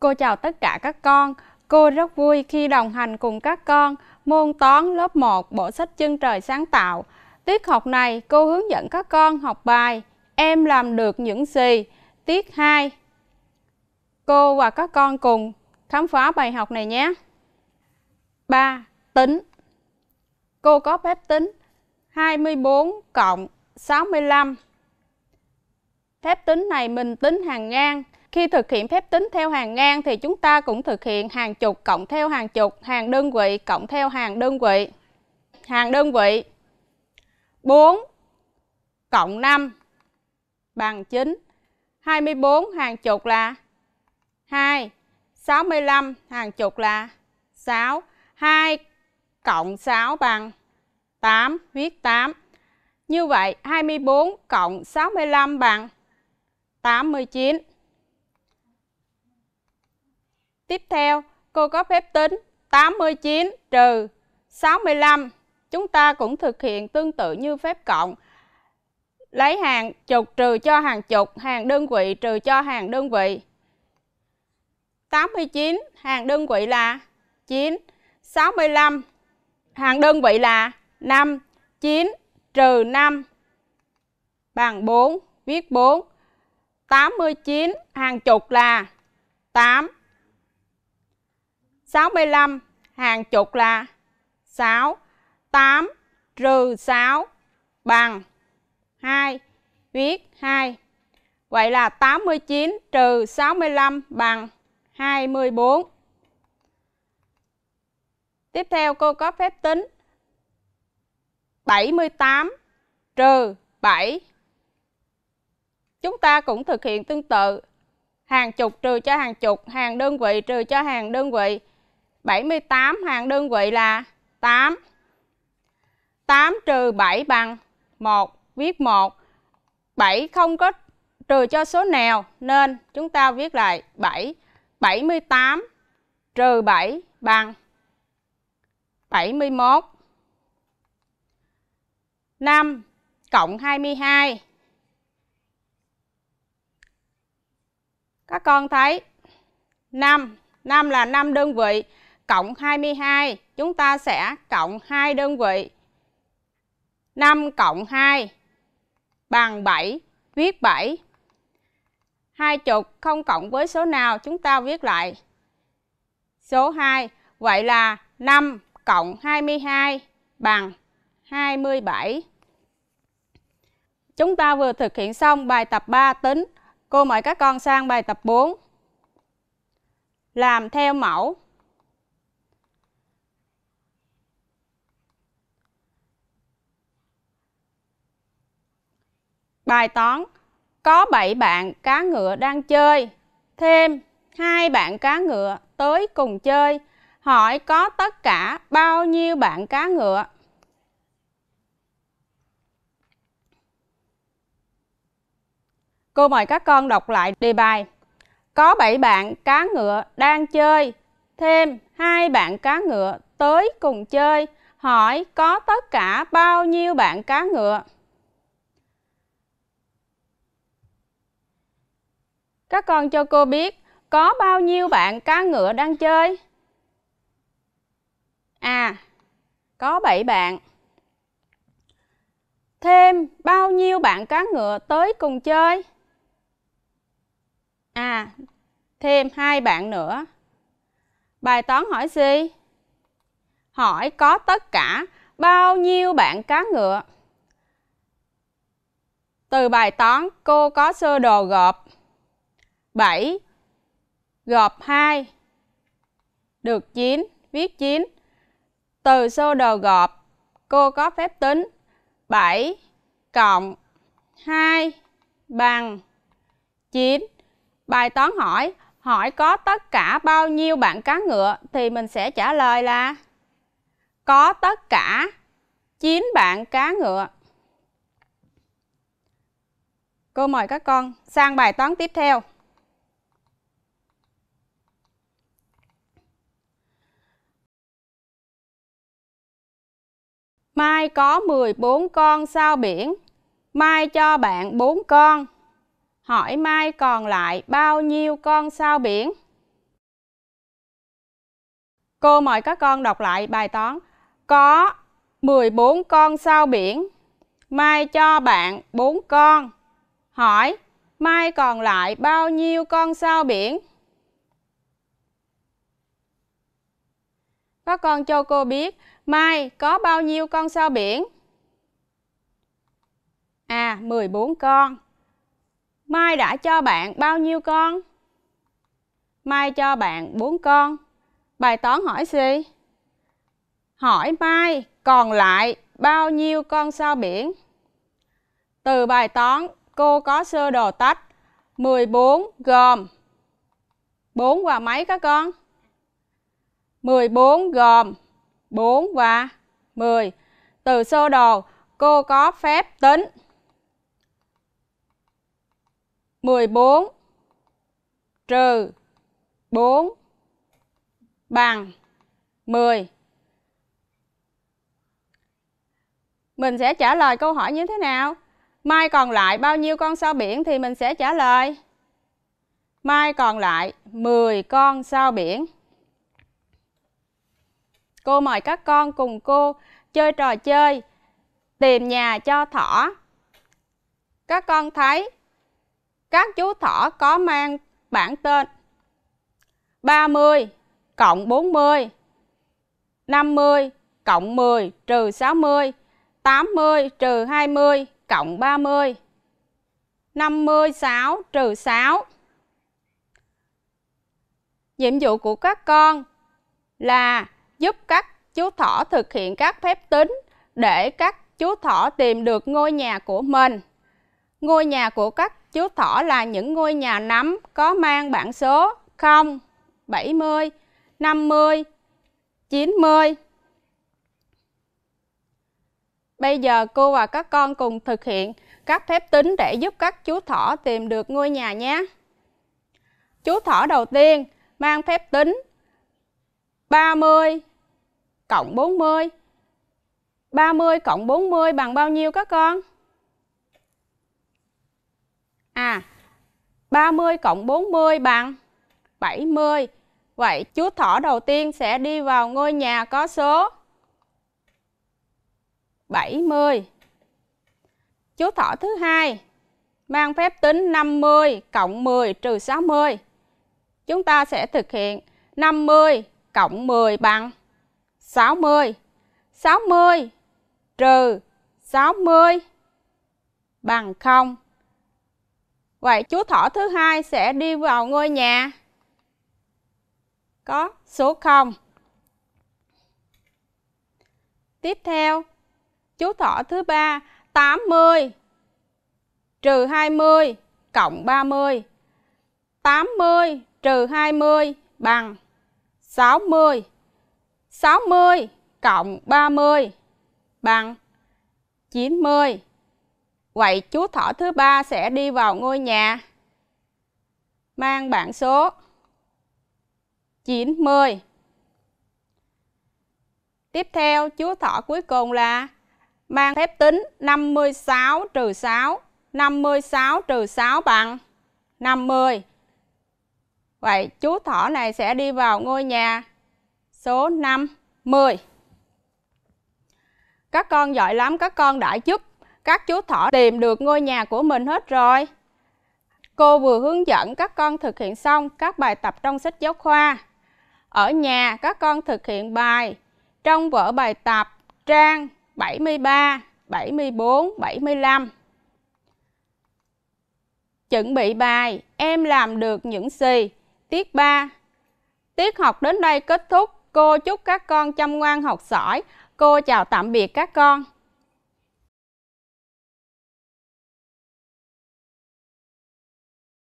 Cô chào tất cả các con. Cô rất vui khi đồng hành cùng các con môn toán lớp 1 bộ sách Chân trời sáng tạo. Tiết học này cô hướng dẫn các con học bài Em làm được những gì? Tiết 2. Cô và các con cùng khám phá bài học này nhé. 3. Tính Cô có phép tính 24 cộng 65. Phép tính này mình tính hàng ngang khi thực hiện phép tính theo hàng ngang thì chúng ta cũng thực hiện hàng chục cộng theo hàng chục, hàng đơn vị cộng theo hàng đơn vị. Hàng đơn vị 4 cộng 5 bằng 9. 24 hàng chục là 2. 65 hàng chục là 6. 2 cộng 6 bằng 8, viết 8. Như vậy 24 cộng 65 bằng 89. Tiếp theo, cô có phép tính 89 trừ 65. Chúng ta cũng thực hiện tương tự như phép cộng. Lấy hàng chục trừ cho hàng chục, hàng đơn vị trừ cho hàng đơn vị. 89 hàng đơn vị là 9, 65 hàng đơn vị là 5, 9 trừ 5 bằng 4, viết 4. 89 hàng chục là 8, 65 hàng chục là 6, 8 trừ 6 bằng 2, viết 2. Vậy là 89 trừ 65 bằng 24. Tiếp theo cô có phép tính 78 trừ 7. Chúng ta cũng thực hiện tương tự. Hàng chục trừ cho hàng chục, hàng đơn vị trừ cho hàng đơn vị. 78 hàng đơn vị là 8. 8 trừ 7 bằng 1, viết 1. 7 không có trừ cho số nào nên chúng ta viết lại 7. 78 trừ 7 bằng 71. 5 cộng 22. Các con thấy 5, 5 là 5 đơn vị cộng 22, chúng ta sẽ cộng 2 đơn vị. 5 cộng 2 bằng 7, viết 7. Hai chục không cộng với số nào, chúng ta viết lại số 2. Vậy là 5 cộng 22 bằng 27. Chúng ta vừa thực hiện xong bài tập 3 tính. Cô mời các con sang bài tập 4. Làm theo mẫu Bài toán có 7 bạn cá ngựa đang chơi, thêm hai bạn cá ngựa tới cùng chơi. Hỏi có tất cả bao nhiêu bạn cá ngựa? Cô mời các con đọc lại đề bài. Có 7 bạn cá ngựa đang chơi, thêm hai bạn cá ngựa tới cùng chơi. Hỏi có tất cả bao nhiêu bạn cá ngựa? Các con cho cô biết có bao nhiêu bạn cá ngựa đang chơi? À, có 7 bạn. Thêm bao nhiêu bạn cá ngựa tới cùng chơi? À, thêm hai bạn nữa. Bài toán hỏi gì? Hỏi có tất cả bao nhiêu bạn cá ngựa? Từ bài toán cô có sơ đồ gộp 7 gộp 2 được 9, viết 9. Từ sơ đồ gộp, cô có phép tính 7 cộng 2 bằng 9. Bài toán hỏi, hỏi có tất cả bao nhiêu bạn cá ngựa thì mình sẽ trả lời là có tất cả 9 bạn cá ngựa. Cô mời các con sang bài toán tiếp theo. Mai có 14 con sao biển. Mai cho bạn 4 con. Hỏi Mai còn lại bao nhiêu con sao biển? Cô mời các con đọc lại bài toán. Có 14 con sao biển. Mai cho bạn 4 con. Hỏi, Mai còn lại bao nhiêu con sao biển? Các con cho cô biết Mai có bao nhiêu con sao biển? À, 14 con. Mai đã cho bạn bao nhiêu con? Mai cho bạn 4 con. Bài toán hỏi gì? Hỏi Mai còn lại bao nhiêu con sao biển? Từ bài toán, cô có sơ đồ tách 14 gồm 4 và mấy các con? 14 gồm 4 và 10. Từ sơ đồ, cô có phép tính 14 trừ 4 bằng 10. Mình sẽ trả lời câu hỏi như thế nào? Mai còn lại bao nhiêu con sao biển thì mình sẽ trả lời. Mai còn lại 10 con sao biển. Cô mời các con cùng cô chơi trò chơi tìm nhà cho thỏ. Các con thấy các chú thỏ có mang bảng tên 30 cộng 40, 50 cộng 10 trừ 60, 80 trừ 20 cộng 30, 56 trừ 6. Nhiệm vụ của các con là giúp các chú thỏ thực hiện các phép tính để các chú thỏ tìm được ngôi nhà của mình. Ngôi nhà của các chú thỏ là những ngôi nhà nắm có mang bảng số 0, 70, 50, 90. Bây giờ cô và các con cùng thực hiện các phép tính để giúp các chú thỏ tìm được ngôi nhà nhé. Chú thỏ đầu tiên mang phép tính 30 cộng 40 30 cộng 40 bằng bao nhiêu các con? À, 30 cộng 40 bằng 70. Vậy chú thỏ đầu tiên sẽ đi vào ngôi nhà có số 70. Chú thỏ thứ hai mang phép tính 50 cộng 10 trừ 60. Chúng ta sẽ thực hiện 50 cộng 10 bằng 60. 60 trừ 60 bằng 0. Vậy chú thỏ thứ hai sẽ đi vào ngôi nhà có số 0. Tiếp theo, chú thỏ thứ ba 80 trừ 20 cộng 30. 80 trừ 20 bằng 60. 60 cộng 30 bằng 90. Vậy chú thỏ thứ ba sẽ đi vào ngôi nhà. Mang bảng số 90. Tiếp theo chú thỏ cuối cùng là mang phép tính 56 trừ 6. 56 trừ 6 bằng 50. Vậy chú thỏ này sẽ đi vào ngôi nhà số 5, 10. Các con giỏi lắm, các con đã giúp các chú thỏ tìm được ngôi nhà của mình hết rồi. Cô vừa hướng dẫn các con thực hiện xong các bài tập trong sách giáo khoa. Ở nhà các con thực hiện bài trong vở bài tập trang 73, 74, 75. Chuẩn bị bài Em làm được những gì tiết 3. Tiết học đến đây kết thúc. Cô chúc các con chăm ngoan học giỏi. Cô chào tạm biệt các con.